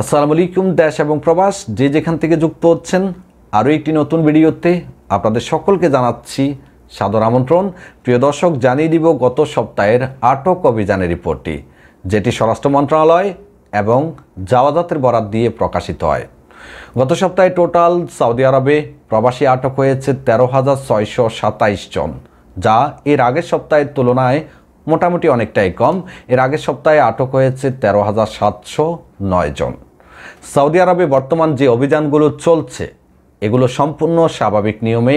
আসসালামু আলাইকুম দেশ এবং প্রবাস যে যেখান থেকে যুক্ত হচ্ছেন আরও একটি নতুন ভিডিওতে আপনাদের সকলকে জানাচ্ছি সাদর আমন্ত্রণ প্রিয় দর্শক জানিয়ে দিব গত সপ্তাহের আটক অভিযানের রিপোর্টটি যেটি স্বরাষ্ট্র মন্ত্রণালয় এবং জাওয়াদাতের বরাত দিয়ে প্রকাশিত হয় গত সপ্তাহে টোটাল সৌদি আরবে প্রবাসী আটক হয়েছে তেরো হাজার ছয়শো সাতাইশ জন যা এর আগের সপ্তাহের তুলনায় মোটামুটি অনেকটাই কম এর আগের সপ্তাহে আটক হয়েছে তেরো হাজার সাতশো নয় জন সৌদি আরবে বর্তমান যে অভিযানগুলো চলছে এগুলো সম্পূর্ণ স্বাভাবিক নিয়মে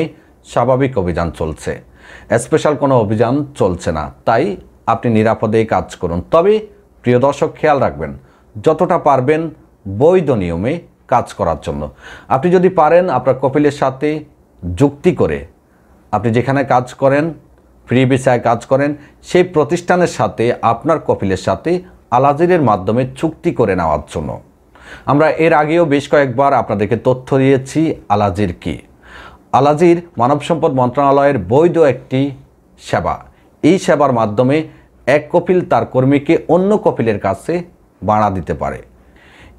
স্বাভাবিক অভিযান চলছে স্পেশাল কোনো অভিযান চলছে না তাই আপনি নিরাপদে কাজ করুন তবে প্রিয় দর্শক খেয়াল রাখবেন যতটা পারবেন বৈধ নিয়মে কাজ করার জন্য আপনি যদি পারেন আপনার কপিলের সাথে যুক্তি করে আপনি যেখানে কাজ করেন ফ্রি ভিসায় কাজ করেন সেই প্রতিষ্ঠানের সাথে আপনার কপিলের সাথে আলাজিরের মাধ্যমে চুক্তি করে নেওয়ার জন্য আমরা এর আগেও বেশ কয়েকবার আপনাদেরকে তথ্য দিয়েছি আলাজির কি আলাজির মানব সম্পদ মন্ত্রণালয়ের বৈধ একটি সেবা এই সেবার মাধ্যমে এক কপিল তার কর্মীকে অন্য কপিলের কাছে বাড়া দিতে পারে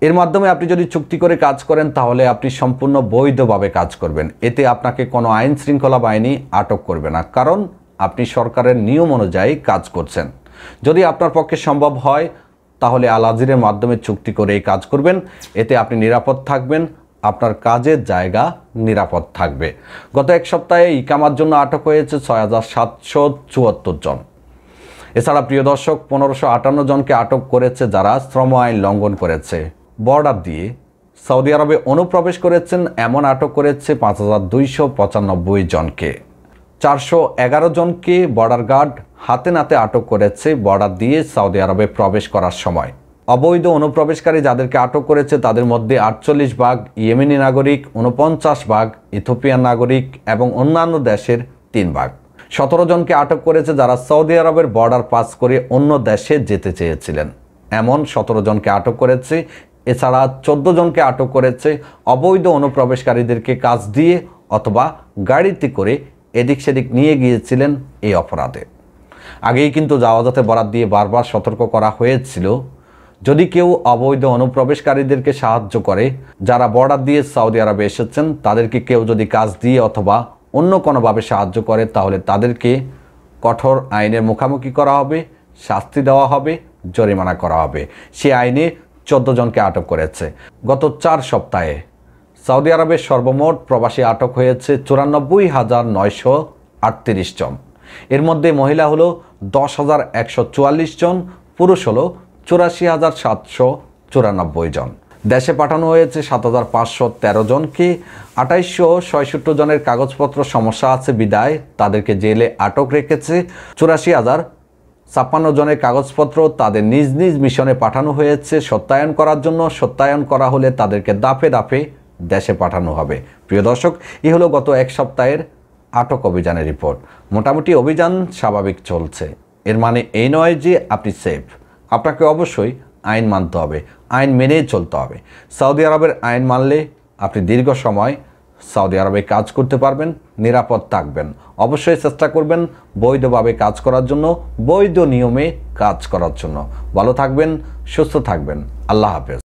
এর মাধ্যমে আপনি যদি চুক্তি করে কাজ করেন তাহলে আপনি সম্পূর্ণ বৈধভাবে কাজ করবেন এতে আপনাকে কোনো আইন শৃঙ্খলা বাহিনী আটক করবে না কারণ আপনি সরকারের নিয়ম অনুযায়ী কাজ করছেন যদি আপনার পক্ষে সম্ভব হয় তাহলে আল আজিরের মাধ্যমে চুক্তি করে এই কাজ করবেন এতে আপনি নিরাপদ থাকবেন আপনার কাজের জায়গা নিরাপদ থাকবে গত এক সপ্তাহে ইকামার জন্য আটক হয়েছে ছয় হাজার সাতশো চুয়াত্তর জন এছাড়া প্রিয় দর্শক পনেরোশো আটান্ন জনকে আটক করেছে যারা শ্রম আইন লঙ্ঘন করেছে বর্ডার দিয়ে সৌদি আরবে অনুপ্রবেশ করেছেন এমন আটক করেছে পাঁচ হাজার দুইশো পঁচানব্বই জনকে চারশো এগারো জনকে বর্ডার গার্ড হাতে নাতে আটক করেছে বর্ডার দিয়ে সৌদি আরবে প্রবেশ করার সময় অবৈধ অনুপ্রবেশকারী যাদেরকে আটক করেছে তাদের মধ্যে আটচল্লিশ ভাগ ইয়েমেনি নাগরিক উনপঞ্চাশ ভাগ ইথোপিয়ান নাগরিক এবং অন্যান্য দেশের তিন ভাগ সতেরো জনকে আটক করেছে যারা সৌদি আরবের বর্ডার পাস করে অন্য দেশে যেতে চেয়েছিলেন এমন সতেরো জনকে আটক করেছে এছাড়া চোদ্দো জনকে আটক করেছে অবৈধ অনুপ্রবেশকারীদেরকে কাজ দিয়ে অথবা গাড়িতে করে এদিক সেদিক নিয়ে গিয়েছিলেন এই অপরাধে আগেই কিন্তু যাওয়াজাতে বরাদ দিয়ে বারবার সতর্ক করা হয়েছিল যদি কেউ অবৈধ অনুপ্রবেশকারীদেরকে সাহায্য করে যারা বর্ডার দিয়ে সৌদি আরবে এসেছেন তাদেরকে কেউ যদি কাজ দিয়ে অথবা অন্য কোনোভাবে সাহায্য করে তাহলে তাদেরকে কঠোর আইনের মুখামুখি করা হবে শাস্তি দেওয়া হবে জরিমানা করা হবে সে আইনে চোদ্দ জনকে আটক করেছে গত চার সপ্তাহে সৌদি আরবের সর্বমোট প্রবাসী আটক হয়েছে চুরানব্বই হাজার নয়শো আটত্রিশ জন এর মধ্যে মহিলা হলো দশ হাজার একশো চুয়াল্লিশ জন পুরুষ হলো চুরাশি হাজার সাতশো চুরানব্বই জন দেশে পাঠানো হয়েছে সাত হাজার পাঁচশো তেরো জনকে আঠাইশশো ছয়ষট্টি জনের কাগজপত্র সমস্যা আছে বিদায় তাদেরকে জেলে আটক রেখেছে চুরাশি হাজার ছাপ্পান্ন জনের কাগজপত্র তাদের নিজ নিজ মিশনে পাঠানো হয়েছে সত্যায়ন করার জন্য সত্যায়ন করা হলে তাদেরকে দাফে দাফে দেশে পাঠানো হবে প্রিয় দর্শক এ হলো গত এক সপ্তাহের আটক অভিযানের রিপোর্ট মোটামুটি অভিযান স্বাভাবিক চলছে এর মানে এই নয় যে আপনি সেফ আপনাকে অবশ্যই আইন মানতে হবে আইন মেনেই চলতে হবে সৌদি আরবের আইন মানলে আপনি দীর্ঘ সময় সৌদি আরবে কাজ করতে পারবেন নিরাপদ থাকবেন অবশ্যই চেষ্টা করবেন বৈধভাবে কাজ করার জন্য বৈধ নিয়মে কাজ করার জন্য ভালো থাকবেন সুস্থ থাকবেন আল্লাহ হাফেজ